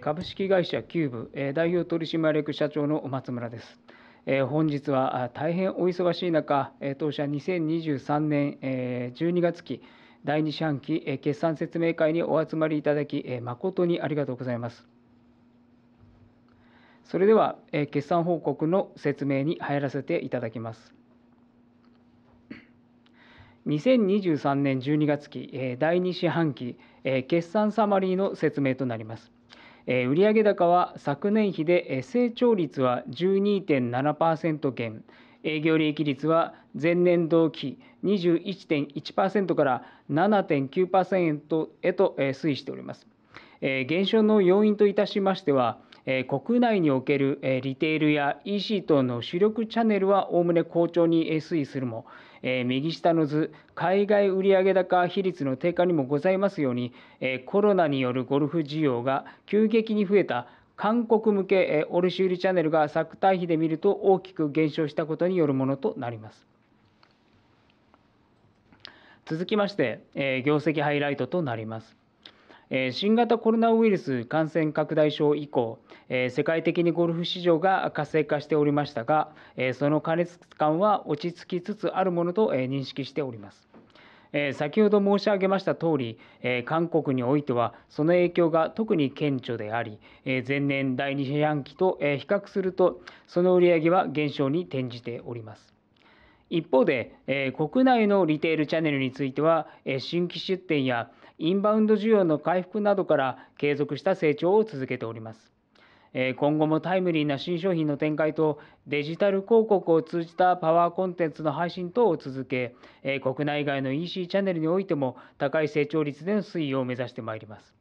株式会社キューブ代表取締役社長の松村です。本日は大変お忙しい中、当社2023年12月期第2四半期決算説明会にお集まりいただき、誠にありがとうございます。それでは、決算報告の説明に入らせていただきます。2023年12月期第2四半期決算サマリーの説明となります。売上高は昨年比で成長率は12.7%減営業利益率は前年同期21.1%から7.9%へと推移しております。減少の要因といたしましては国内におけるリテールや EC 等の主力チャンネルはおおむね好調に推移するもえ右下の図、海外売上高比率の低下にもございますように、えコロナによるゴルフ需要が急激に増えた韓国向け、え卸売チャンネルが作対比で見ると大きく減少したことによるものとなります。続きまして、え業績ハイライトとなります。新型コロナウイルス感染拡大症以降世界的にゴルフ市場が活性化しておりましたがその過熱感は落ち着きつつあるものと認識しております先ほど申し上げましたとおり韓国においてはその影響が特に顕著であり前年第2四半期と比較するとその売り上げは減少に転じております一方で、国内のリテールチャンネルについては、新規出店や、インバウンド需要の回復などから継続した成長を続けております。今後もタイムリーな新商品の展開とデジタル広告を通じたパワーコンテンツの配信等を続け国内外の EC チャンネルにおいても高い成長率での推移を目指してまいります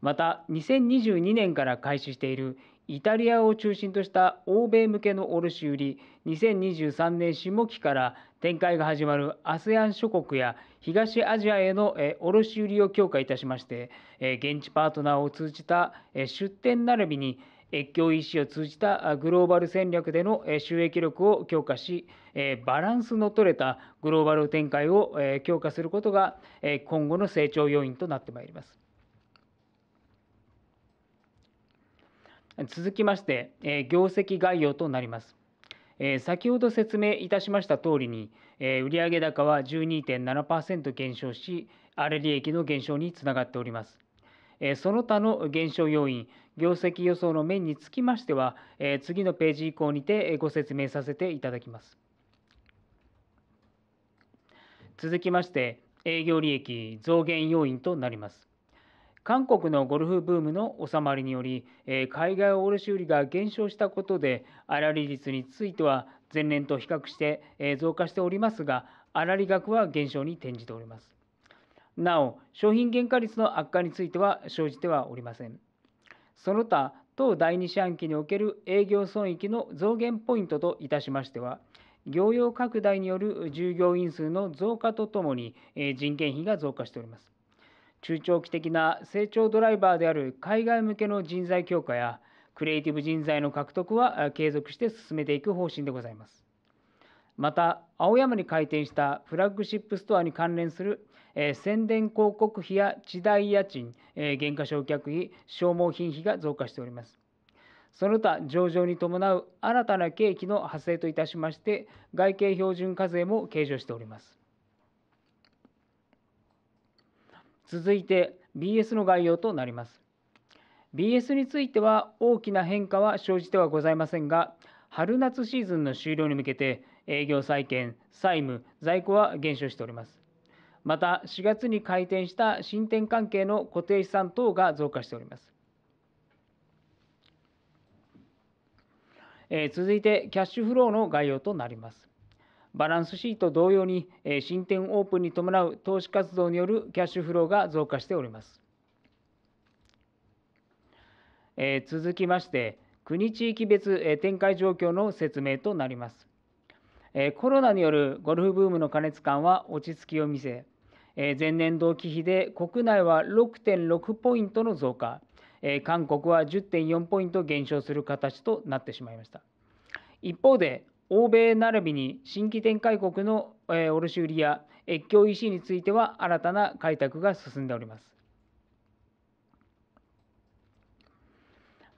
また2022年から開始しているイタリアを中心とした欧米向けの卸売2023年下期から展開が始まる ASEAN 諸国や東アジアへの卸売を強化いたしまして現地パートナーを通じた出展並びに越境 EC を通じたグローバル戦略での収益力を強化しバランスの取れたグローバル展開を強化することが今後の成長要因となってまいります。続きまして、え業績概要となります。え先ほど説明いたしました通りに、え売上高は12.7%減少し、粗利益の減少につながっております。えその他の減少要因、業績予想の面につきましては、え次のページ以降にてご説明させていただきます。続きまして、営業利益増減要因となります。韓国のゴルフブームの収まりにより、え海外卸売が減少したことで、粗利率については前年と比較して、え増加しておりますが、粗利額は減少に転じております。なお、商品原価率の悪化については生じてはおりません。その他、当第二四半期における営業損益の増減ポイントといたしましては、業用拡大による従業員数の増加とともに、人件費が増加しております。中長期的な成長ドライバーである海外向けの人材強化やクリエイティブ人材の獲得は継続して進めていく方針でございます。また青山に開店したフラッグシップストアに関連する、え宣伝広告費や地代家賃、え減価償却費消耗品費が増加しておりますその他上場に伴う新たな契機の発生といたしまして外形標準課税も計上しております続いて BS の概要となります BS については大きな変化は生じてはございませんが春夏シーズンの終了に向けて営業再建債務在庫は減少しておりますまた4月に開店した新店関係の固定資産等が増加しております続いてキャッシュフローの概要となりますバランスシート同様に新店オープンに伴う投資活動によるキャッシュフローが増加しております続きまして国地域別展開状況の説明となりますコロナによるゴルフブームの加熱感は落ち着きを見せ前年同期比で国内は6.6ポイントの増加韓国は10.4ポイント減少する形となってしまいました一方で欧米並びに新規展開国の、卸売や越境 EC については新たな開拓が進んでおります。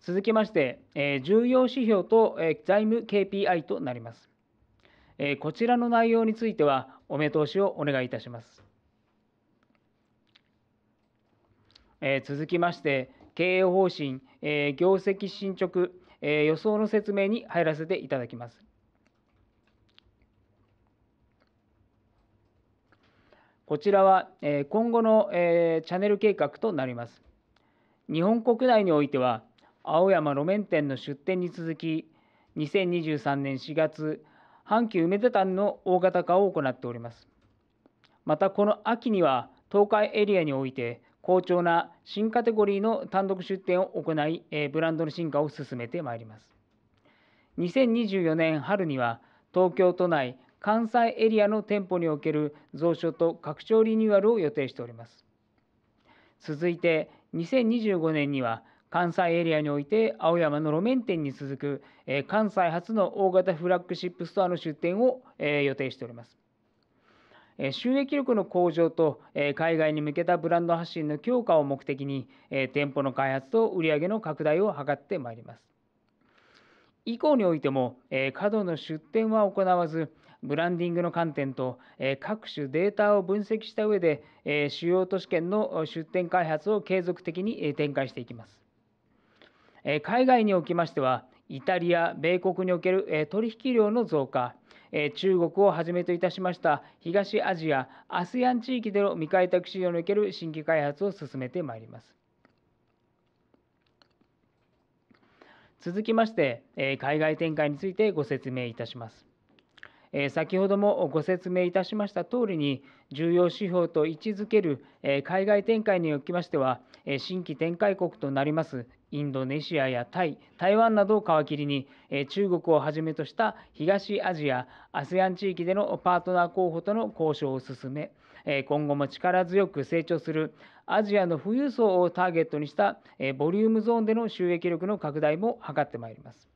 続きまして、えー、重要指標と、えー、財務 KPI となります、えー。こちらの内容についてはお目通しをお願いいたします。えー、続きまして、経営方針、えー、業績進捗、えー、予想の説明に入らせていただきます。こちらは今後のチャンネル計画となります。日本国内においては、青山路面店の出店に続き、2023年4月、阪急梅田店の大型化を行っております。また、この秋には東海エリアにおいて、好調な新カテゴリーの単独出店を行い、ブランドの進化を進めてまいります。2024年春には、東京都内関西エリアの店舗における蔵書と拡張リニューアルを予定しております続いて2025年には関西エリアにおいて青山の路面店に続く、え関西初の大型フラッグシップストアの出店を、え予定しております収益力の向上と海外に向けたブランド発信の強化を目的に店舗の開発と売上の拡大を図ってまいります以降においても過度の出店は行わずブランディングの観点と、え各種データを分析した上で、え主要都市圏の出店開発を継続的に展開していきます。え海外におきましては、イタリア、米国における、え取引量の増加、え中国をはじめといたしました東アジア、ASEAN 地域での未開拓市場における新規開発を進めてまいります。続きまして、え海外展開についてご説明いたします。先ほどもご説明いたしましたとおりに重要指標と位置づける海外展開におきましては新規展開国となりますインドネシアやタイ台湾などを皮切りに中国をはじめとした東アジア ASEAN 地域でのパートナー候補との交渉を進め今後も力強く成長するアジアの富裕層をターゲットにしたボリュームゾーンでの収益力の拡大も図ってまいります。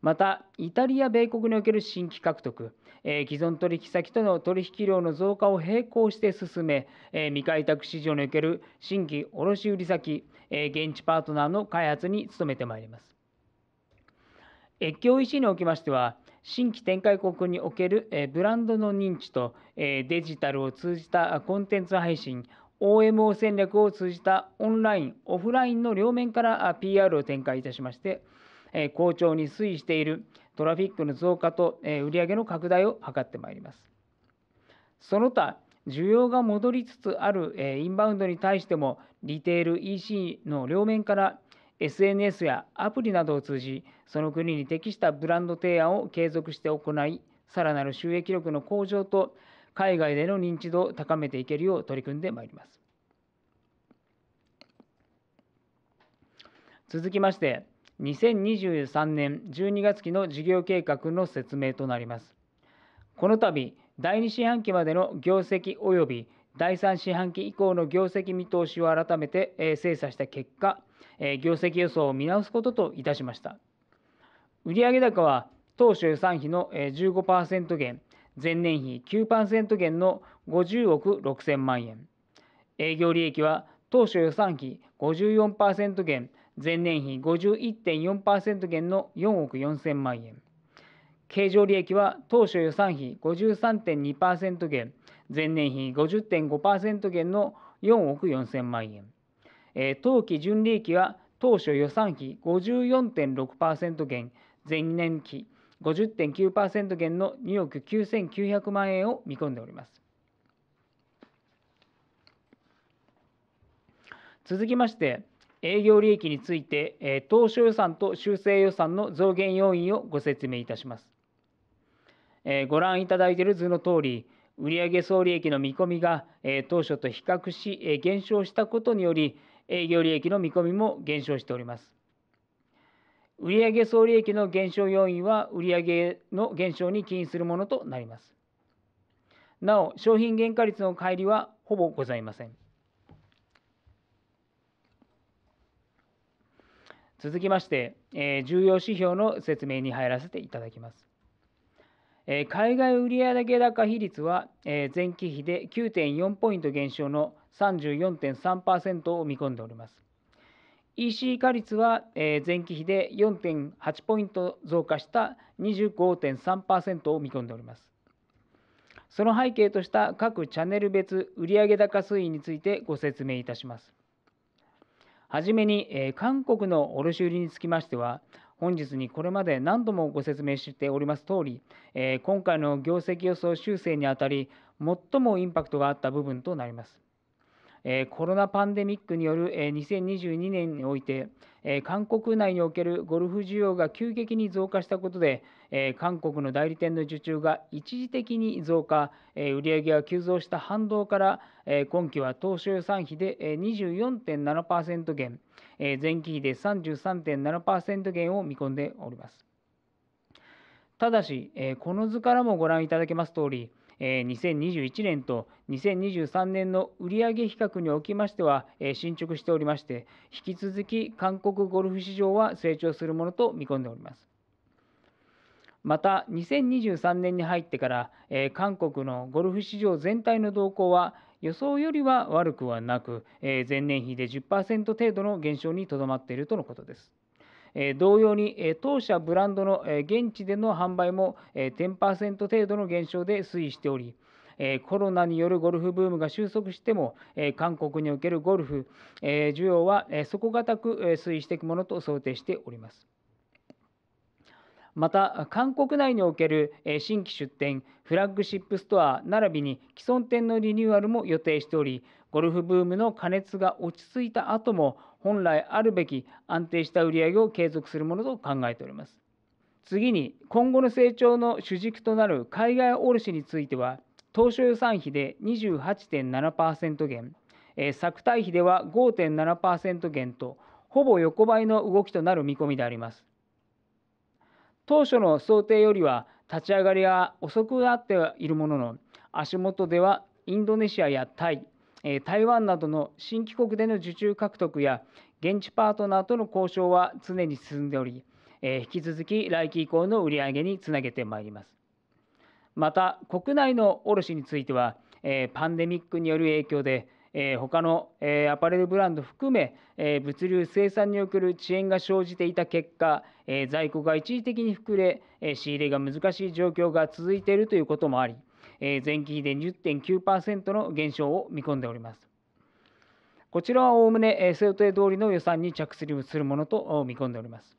またイタリア米国における新規獲得、えー、既存取引先との取引量の増加を並行して進め、えー、未開拓市場における新規卸売先、えー、現地パートナーの開発に努めてまいります越境 EC におきましては新規展開国における、えー、ブランドの認知と、えー、デジタルを通じたコンテンツ配信 OMO 戦略を通じたオンライン・オフラインの両面から PR を展開いたしまして好調に推移しているトラフィックの増加と売上の拡大を図ってまいります。その他、需要が戻りつつあるインバウンドに対しても、リテール EC の両面から SNS やアプリなどを通じ、その国に適したブランド提案を継続して行い、さらなる収益力の向上と海外での認知度を高めていけるよう取り組んでまいります。続きまして、2023年12月期の事業計画の説明となります。この度、第2四半期までの業績及び第3四半期以降の業績見通しを改めて精査した結果、業績予想を見直すことといたしました。売上高は当初予算比の15%減、前年比9%減の50億6000万円。営業利益は当初予算比54%減、前年比51.4%減の4億4000万円経常利益は当初予算比53.2%減前年比50.5%減の4億4000万円、当期純利益は当初予算比54.6%減前年期50.9%減の2億9900万円を見込んでおります続きまして営業利益について当初予算と修正予算の増減要因をご説明いたします。ご覧いただいている図の通り、売上総利益の見込みが当初と比較し減少したことにより、営業利益の見込みも減少しております。売上総利益の減少要因は売上の減少に起因するものとなります。なお、商品原価率の乖離はほぼございません。続きまして、え重要指標の説明に入らせていただきます。え海外売上高比率は、え前期比で9.4ポイント減少の34.3%を見込んでおります。EC 化率は、え前期比で4.8ポイント増加した25.3%を見込んでおります。その背景とした各チャンネル別売上高推移についてご説明いたします。はじめに、え韓国の卸売につきましては、本日にこれまで何度もご説明しております通り、え今回の業績予想修正にあたり、最もインパクトがあった部分となります。コロナパンデミックによる2022年において韓国内におけるゴルフ需要が急激に増加したことで韓国の代理店の受注が一時的に増加売上が急増した反動から今期は当初予算比で24.7%減前期比で33.7%減を見込んでおりますただしこの図からもご覧いただけます通りえ2021年と2023年の売上比較におきましては、え進捗しておりまして引き続き韓国ゴルフ市場は成長するものと見込んでおります。また2023年に入ってから、え韓国のゴルフ市場全体の動向は予想よりは悪くはなく、え前年比で10%程度の減少にとどまっているとのことです。同様に当社ブランドの現地での販売も10%程度の減少で推移しておりコロナによるゴルフブームが収束しても韓国におけるゴルフ需要は底堅く推移していくものと想定しております。また韓国内における新規出店フラッグシップストア並びに既存店のリニューアルも予定しておりゴルフブームの過熱が落ち着いた後も本来あるべき安定した売り上げを継続するものと考えております。次に今後の成長の主軸となる海外卸については当初予算比で28.7%減、えー、作対比では5.7%減とほぼ横ばいの動きとなる見込みであります。当初の想定よりは立ち上がりは遅くなっているものの足元ではインドネシアやタイ台湾などの新規国での受注獲得や現地パートナーとの交渉は常に進んでおり引き続き来期以降の売り上げにつなげてまいりますまた国内の卸についてはパンデミックによる影響で他のアパレルブランド含め物流生産における遅延が生じていた結果在庫が一時的に膨れ仕入れが難しい状況が続いているということもありえ前期比で10.9%の減少を見込んでおります。こちらはおおむね想定通りの予算に着地するものと見込んでおります。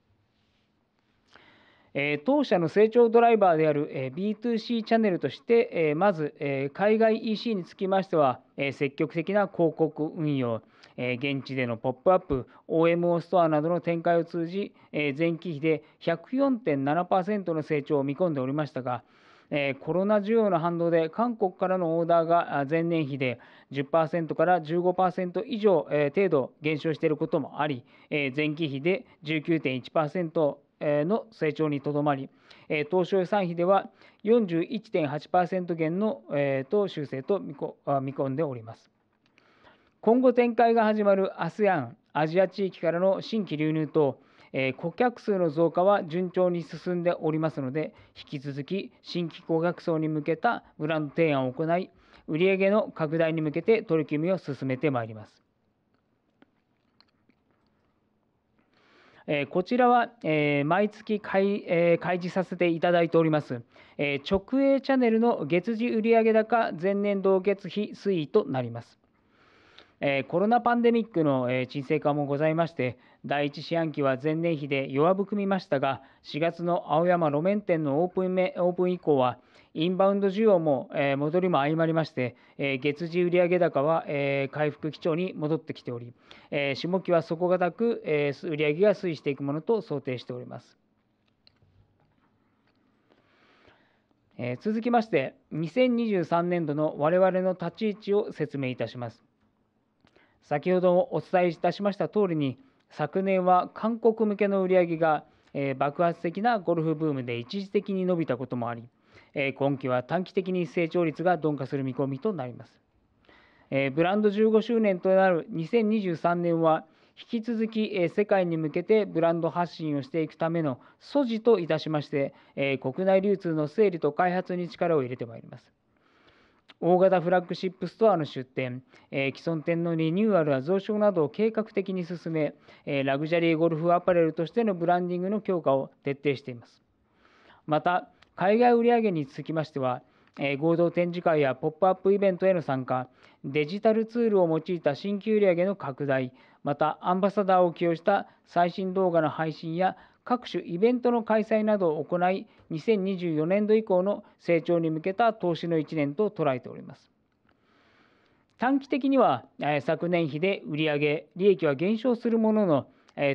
当社の成長ドライバーである B2C チャンネルとして、まず海外 EC につきましては、積極的な広告運用、現地でのポップアップ、OMO ストアなどの展開を通じ、前期比で104.7%の成長を見込んでおりましたが、えコロナ需要の反動で韓国からのオーダーが前年比で10%から15%以上、え程度減少していることもあり、え前期比で19.1%の成長にとどまり、当初予算比では41.8%減の、えー、と修正と見込んでおります。今後展開が始まる ASEAN・ アジア地域からの新規流入等えー、顧客数の増加は順調に進んでおりますので引き続き新規顧客層に向けたブランド提案を行い売上の拡大に向けて取り組みを進めてまいります。こちらは毎月開示させていただいております直営チャンネルの月次売上高前年同月比推移となります。えコロナパンデミックの、え沈静化もございまして第一四半期は前年比で弱含みましたが4月の青山路面店のオープン目オープン以降はインバウンド需要も、え戻りも相まりまして、え月次売上高は、え回復基調に戻ってきており、え下期は底堅く、え売上が推移していくものと想定しております。続きまして2023年度の我々の立ち位置を説明いたします先ほどお伝えいたしました通りに昨年は韓国向けの売り上げが、え爆発的なゴルフブームで一時的に伸びたこともあり、え今期は短期的に成長率が鈍化する見込みとなります、えブランド15周年となる2023年は引き続き、え世界に向けてブランド発信をしていくための素地といたしまして、え国内流通の整理と開発に力を入れてまいります大型フラッグシップストアの出店、え既存店のリニューアルや増床などを計画的に進め、えラグジュアリーゴルフアパレルとしてのブランディングの強化を徹底しています。また、海外売上につきましては、え合同展示会やポップアップイベントへの参加、デジタルツールを用いた新規売上の拡大、またアンバサダーを起用した最新動画の配信や各種イベントの開催などを行い2024年度以降の成長に向けた投資の1年と捉えております。短期的には昨年比で売上利益は減少するものの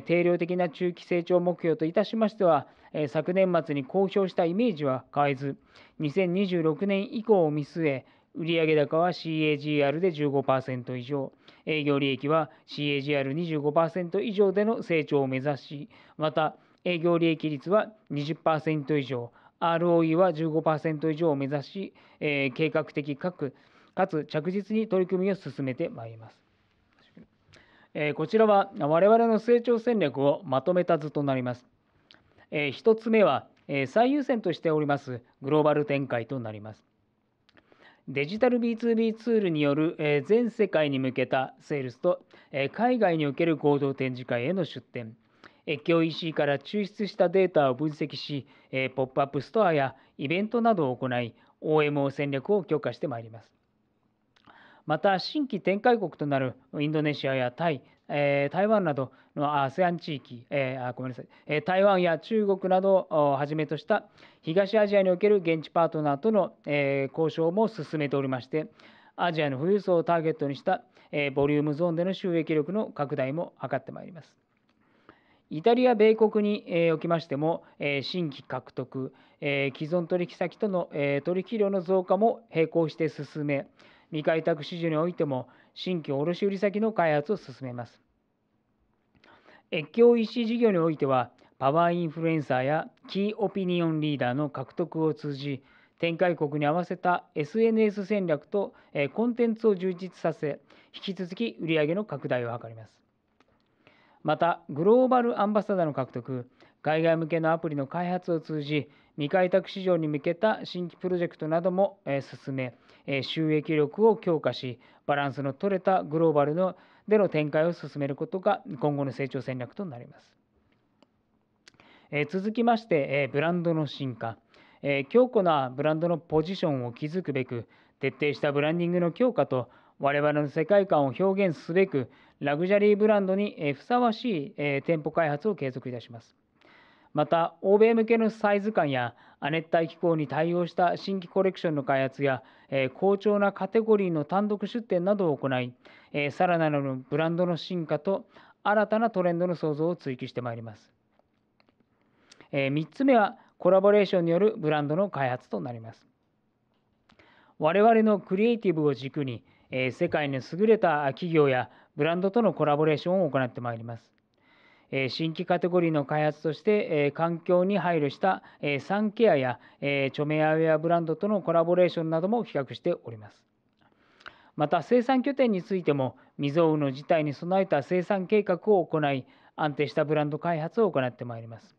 定量的な中期成長目標といたしましては昨年末に公表したイメージは変えず2026年以降を見据え売上高は CAGR で15%以上営業利益は CAGR25% 以上での成長を目指しまた営業利益率は20%以上 ROE は15%以上を目指し、えー、計画的かかつ着実に取り組みを進めてまいります、えー、こちらは我々の成長戦略をまとめた図となります、えー、1つ目は、えー、最優先としておりますグローバル展開となりますデジタル B2B ツールによる、えー、全世界に向けたセールスと、えー、海外における合同展示会への出展 QEC から抽出したデータを分析し、ポップアップストアやイベントなどを行い、OMO 戦略を強化してまいります。また、新規展開国となるインドネシアやタイ、台湾などの ASEAN 地域、ごめんなさい、台湾や中国などをはじめとした東アジアにおける現地パートナーとの交渉も進めておりまして、アジアの富裕層をターゲットにしたボリュームゾーンでの収益力の拡大も図ってまいります。イタリア、米国におきましても、新規獲得、既存取引先との取引量の増加も並行して進め、未開拓市場においても新規卸売先の開発を進めます。越境 EC 事業においては、パワーインフルエンサーやキーオピニオンリーダーの獲得を通じ、展開国に合わせた SNS 戦略とコンテンツを充実させ、引き続き売上の拡大を図ります。またグローバルアンバサダーの獲得海外向けのアプリの開発を通じ未開拓市場に向けた新規プロジェクトなども進め収益力を強化しバランスの取れたグローバルのでの展開を進めることが今後の成長戦略となります。続きましてブランドの進化強固なブランドのポジションを築くべく徹底したブランディングの強化と我々の世界観を表現すべくラグジュアリーブランドにふさわしい店舗開発を継続いたしますまた欧米向けのサイズ感や亜熱帯気候に対応した新規コレクションの開発や好調なカテゴリーの単独出店などを行いさらなるブランドの進化と新たなトレンドの創造を追求してまいります3つ目はコラボレーションによるブランドの開発となります我々のクリエイティブを軸にえ世界に優れた企業やブランドとのコラボレーションを行ってまいります。新規カテゴリーの開発として環境に配慮したサンケアや著名アウェアブランドとのコラボレーションなども企画しております。また生産拠点についても未曾有の事態に備えた生産計画を行い安定したブランド開発を行ってまいります。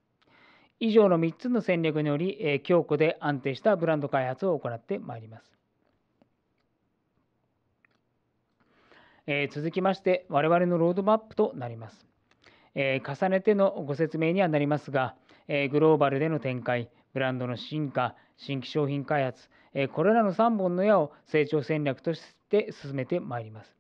以上の3つの戦略により強固で安定したブランド開発を行ってまいります。えー、続きまして我々のロードマップとなります、えー、重ねてのご説明にはなりますが、えー、グローバルでの展開ブランドの進化新規商品開発、えこれらの3本の矢を成長戦略として進めてまいります、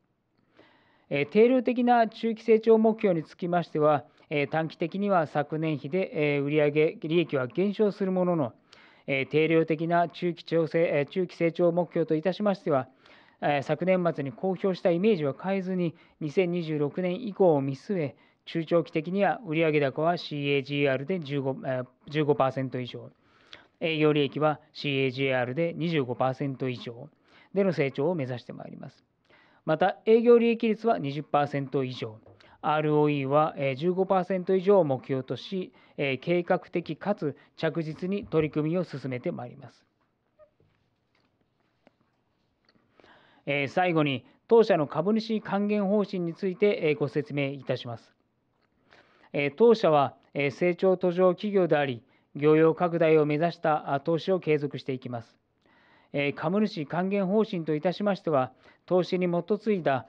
え定量的な中期成長目標につきましては、え短期的には昨年比で、え売上利益は減少するものの、え定量的な中期調整、え中期成長目標といたしましては、昨年末に公表したイメージは変えずに2026年以降を見据え中長期的には売上高は CAGR で 15%, 15以上営業利益は CAGR で25%以上での成長を目指してまいりますまた営業利益率は20%以上 ROE は15%以上を目標とし計画的かつ着実に取り組みを進めてまいります最後に当社の株主還元方針についてご説明いたします。当社は成長途上企業であり、業用拡大を目指した投資を継続していきます。株主還元方針といたしましては、投資に基づいた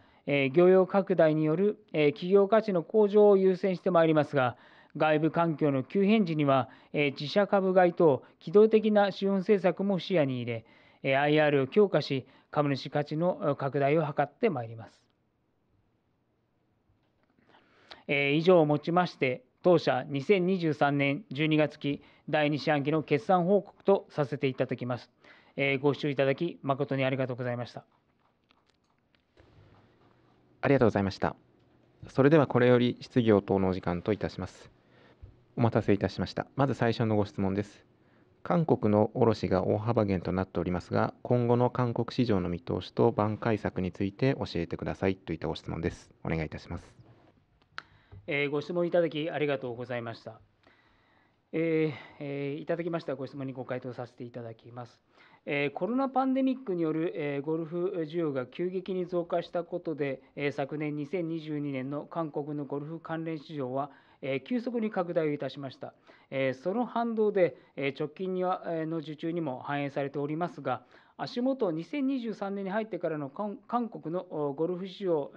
業用拡大による企業価値の向上を優先してまいりますが、外部環境の急変時には、自社株買いと機動的な資本政策も視野に入れ、IR を強化し、株主価値の拡大を図ってまいります。えー、以上をもちまして当社2023年12月期第2四半期の決算報告とさせていただきます。えー、ご視聴いただき誠にありがとうございました。ありがとうございました。それではこれより質疑応答のお時間といたします。お待たせいたしました。まず最初のご質問です。韓国の卸が大幅減となっておりますが、今後の韓国市場の見通しと挽回策について教えてくださいといったご質問です。お願いいたします。えー、ご質問いただきありがとうございました。えーえー、いただきましたご質問にご回答させていただきます。えー、コロナパンデミックによる、えゴルフ需要が急激に増加したことで、え昨年2022年の韓国のゴルフ関連市場は急速に拡大をいたしましたその反動で直近の受注にも反映されておりますが足元2023年に入ってからの韓国のゴルフ市場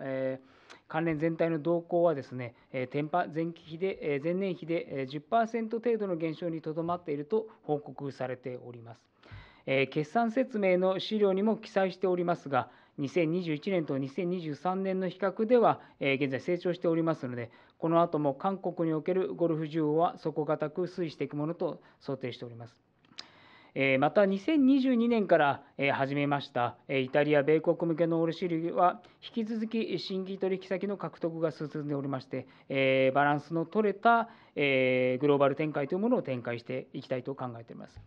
関連全体の動向はですね前期比で前年比で10%程度の減少にとどまっていると報告されておりますえ決算説明の資料にも記載しておりますが、2021年と2023年の比較では、え現在成長しておりますので、この後も韓国におけるゴルフ需要は底堅く推移していくものと想定しております。また2022年から始めましたイタリア、米国向けの卸売は引き続き新規取引先の獲得が進んでおりましてバランスの取れたグローバル展開というものを展開していきたいと考えております。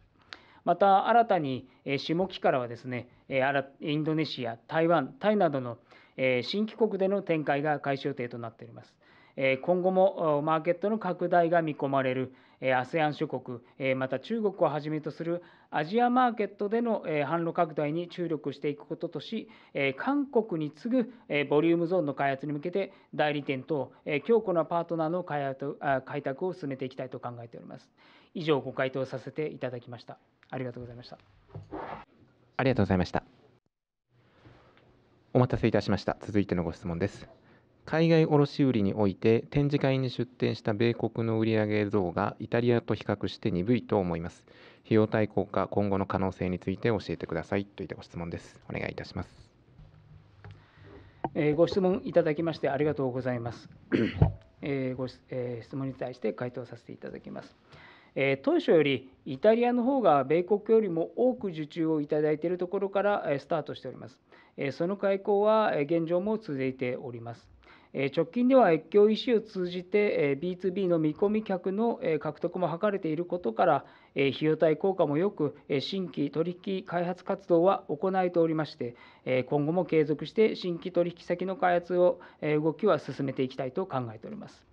また新たに下期からはですねインドネシア台湾タイなどの新規国での展開が開始予定となっております今後もマーケットの拡大が見込まれる ASEAN 諸国また中国をはじめとするアジアマーケットでの販路拡大に注力していくこととし韓国に次ぐボリュームゾーンの開発に向けて代理店と強固なパートナーの開拓を進めていきたいと考えております以上ご回答させていただきました。ありがとうございましたありがとうございましたお待たせいたしました続いてのご質問です海外卸売において展示会に出展した米国の売上増がイタリアと比較して鈍いと思います費用対効果今後の可能性について教えてくださいといったご質問ですお願いいたします、えー、ご質問いただきましてありがとうございます、えー、ご、えー、質問に対して回答させていただきますえ当初よりイタリアの方が米国よりも多く受注をいただいているところからスタートしております。その開口は現状も続いております。直近では越境医師を通じて B2B の見込み客の獲得も図れていることから費用対効果もよく新規取引開発活動は行えておりまして今後も継続して新規取引先の開発を動きは進めていきたいと考えております。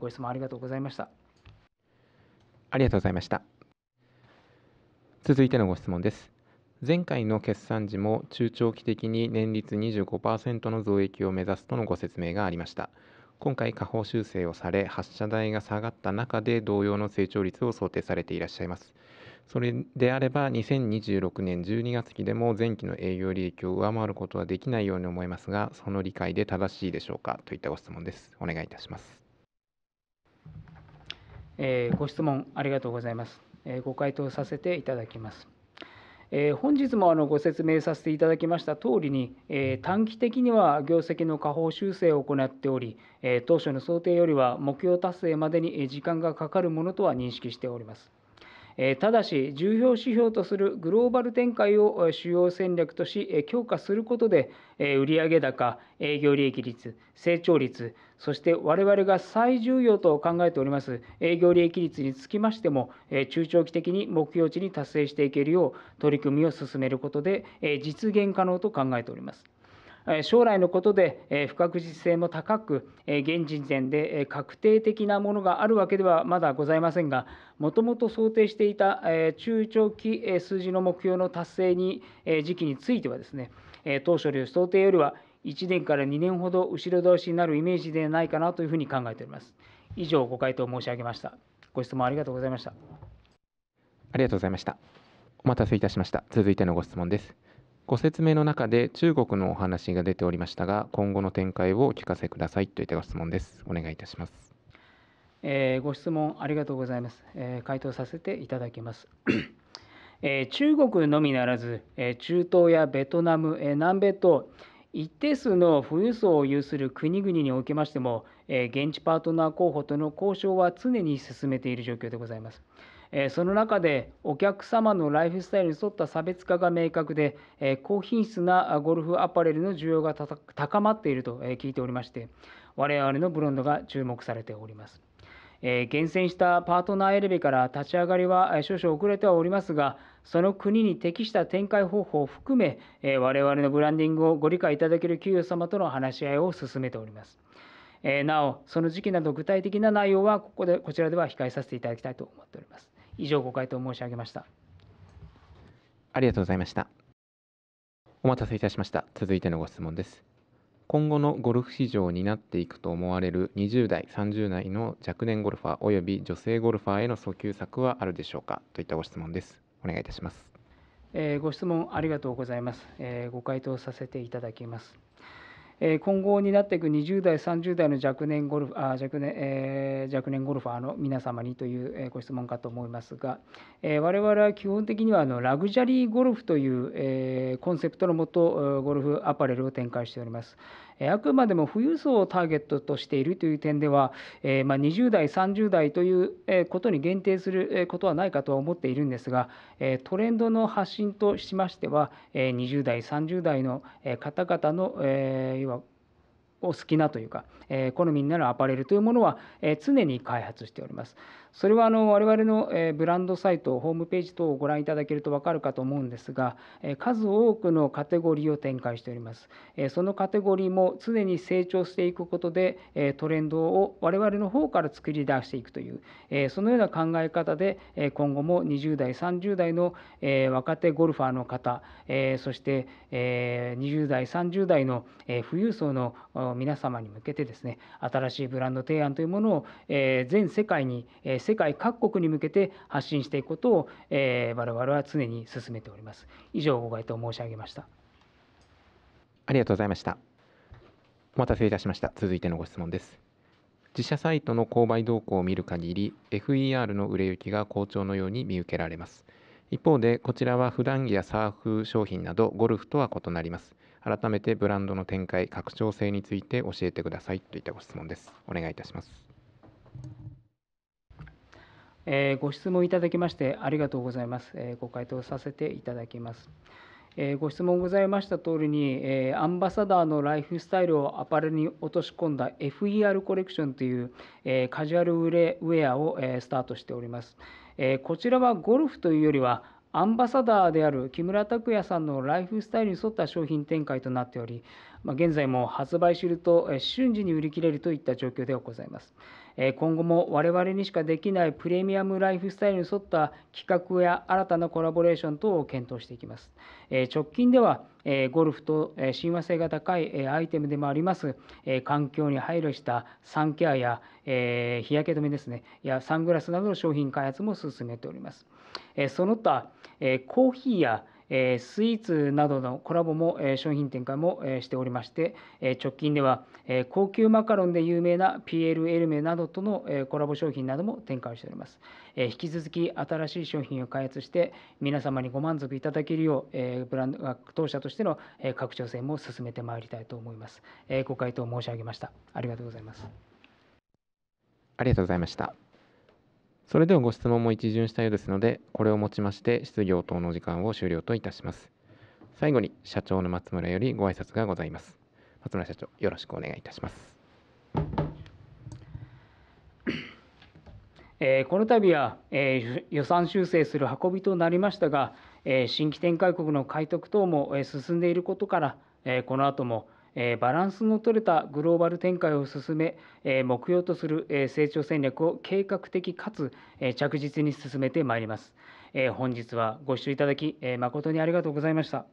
ご質問ありがとうございました。ありがとうございました。続いてのご質問です。前回の決算時も中長期的に年率25%の増益を目指すとのご説明がありました。今回下方修正をされ発射台が下がった中で同様の成長率を想定されていらっしゃいますそれであれば2026年12月期でも前期の営業利益を上回ることはできないように思いますがその理解で正しいでしょうかといったご質問ですお願いいたしますえご質問ありがとうございます。えご回答させていただきます。え本日もあのご説明させていただきましたとおりに、え短期的には業績の下方修正を行っており、え当初の想定よりは目標達成までに時間がかかるものとは認識しております。ただし重要指標とするグローバル展開を主要戦略とし強化することで売上高営業利益率成長率そして我々が最重要と考えております営業利益率につきましても中長期的に目標値に達成していけるよう取り組みを進めることで実現可能と考えております。将来のことで不確実性も高く現時点で確定的なものがあるわけではまだございませんがもともと想定していた中長期数字の目標の達成に時期についてはですね当初の想定よりは1年から2年ほど後ろ倒しになるイメージではないかなというふうに考えております。以上ご回答申し上げました。ご質問ありがとうございました。ありがとうございました。お待たせいたしました。続いてのご質問です。ご説明の中で中国のお話が出ておりましたが、今後の展開をお聞かせくださいといったご質問です。お願いいたします。えー、ご質問ありがとうございます、えー、回答させていただきます。えー、中国のみならず、え中東やベトナム、え南米と一定数の富裕層を有する国々におきましても、え現地パートナー候補との交渉は常に進めている状況でございます。えその中でお客様のライフスタイルに沿った差別化が明確で、え高品質なゴルフアパレルの需要が高まっていると聞いておりまして我々のブロンドが注目されております。え厳選したパートナーエレベから立ち上がりは少々遅れてはおりますがその国に適した展開方法を含め、我々のブランディングをご理解いただける企業様との話し合いを進めております。えなお、その時期など具体的な内容はここでこちらでは控えさせていただきたいと思っております。以上、ご回答申し上げました。ありがとうございました。お待たせいたしました。続いてのご質問です。今後のゴルフ市場になっていくと思われる20代、30代の若年ゴルファーおよび女性ゴルファーへの訴求策はあるでしょうかといったご質問です。お願いいたします。えご質問ありがとうございます、えご回答させていただきます。え今後になっていく20代、30代の若年ゴルフあ若年、えー、若年ゴルファーの皆様にというご質問かと思いますが、え我々は基本的にはあのラグジャリーゴルフという、えコンセプトのもとゴルフアパレルを展開しております。あくまでも富裕層をターゲットとしているという点では、えま20代30代ということに限定することはないかとは思っているんですがトレンドの発信としましては20代30代の方々の、えお好きなというか、好みになるアパレルというものは、常に開発しております。それはあの我々のブランドサイトホームページ等をご覧いただけると分かるかと思うんですが数多くのカテゴリーを展開しておりますそのカテゴリーも常に成長していくことでトレンドを我々の方から作り出していくというそのような考え方で今後も20代30代の若手ゴルファーの方そして20代30代の富裕層の皆様に向けてですね新しいブランド提案というものを全世界に世界各国に向けて発信していくことを、えー、我々は常に進めております。以上ご回答申し上げました。ありがとうございました。お待たせいたしました。続いてのご質問です。自社サイトの購買動向を見る限り、FER の売れ行きが好調のように見受けられます。一方で、こちらは普段着やサーフ商品などゴルフとは異なります。改めてブランドの展開、拡張性について教えてくださいといったご質問です。お願いいたします。えご質問いただきましてありがとうございます。えご回答させていただきます。えご質問ございました通りに、えアンバサダーのライフスタイルをアパレルに落とし込んだ FER コレクションという、えカジュアルウェアを、えスタートしております。えこちらはゴルフというよりは、アンバサダーである木村拓哉さんのライフスタイルに沿った商品展開となっており、ま現在も発売すると瞬時に売り切れるといった状況ではございます。今後も我々にしかできないプレミアムライフスタイルに沿った企画や新たなコラボレーション等を検討していきます。直近ではゴルフと親和性が高いアイテムでもあります環境に配慮したサンケアや日焼け止めですねやサングラスなどの商品開発も進めております。その他コーヒーやえスイーツなどのコラボも、え商品展開も、えしておりまして、え直近では、え高級マカロンで有名なール・エルメなどとの、えコラボ商品なども展開しております、え引き続き新しい商品を開発して皆様にご満足いただけるよう、えブランド当社としての、え拡張性も進めてまいりたいと思います、えご回答申し上げましたありがとうございますありがとうございましたそれではご質問も一巡したようですので、これをもちまして質疑応答の時間を終了といたします。最後に社長の松村よりご挨拶がございます。松村社長、よろしくお願いいたします。えー、この度は、えー、予算修正する運びとなりましたが、えー、新規展開国の開拓等も、え進んでいることから、えこの後も、えバランスの取れたグローバル展開を進め、え目標とする、え成長戦略を計画的かつ、え着実に進めてまいります、え本日はご視聴いただき、え誠にありがとうございました